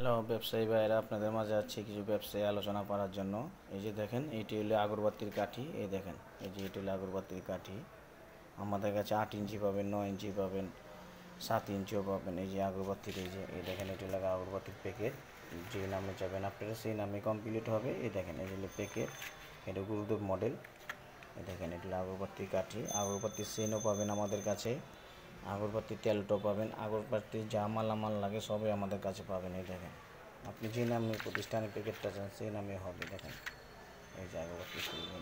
hello ব্যবসায়ী ভাইরা আপনাদের মাঝে আছে কিছু ব্যবসায়ী আলোচনা করার জন্য এই যে দেখেন এটি হলো আগরবাতির কাঠি এই দেখেন এই যে এটি হলো আগরবাতির কাঠি আমাদের কাছে আট ইঞ্চি পাবেন নয় ইঞ্চি পাবেন সাত ইঞ্চিও পাবেন এই যে আগরবাতির এই যে এই দেখেন এটি লাগে আগরবাতির প্যাকেট যে নামে যাবেন আপনারা সেই নামে কমপ্লিট হবে এই দেখেন এই হলো প্যাকেট এটা গুরুদেব মডেল এই দেখেন এটি আগরবাতির কাঠি আগরবাতির সেনও পাবেন আমাদের কাছে আগরবাতি তেলটো পাবেন আগরবাতি যা মালামাল লাগে সবই আমাদের কাছে পাবেন এই দেখেন আপনি যে নামে প্রতিষ্ঠানে প্যাকেটটা চান সেই নামে হবে দেখেন এই যে আগরবাতি